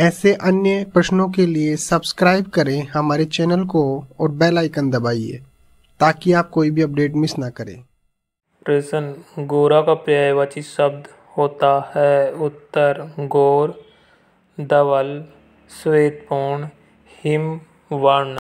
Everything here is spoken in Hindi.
ऐसे अन्य प्रश्नों के लिए सब्सक्राइब करें हमारे चैनल को और बेल आइकन दबाइए ताकि आप कोई भी अपडेट मिस ना करें प्रश्न गोरा का पर्यायवाची शब्द होता है उत्तर गोर धवल श्वेतपूर्ण हिम वर्ण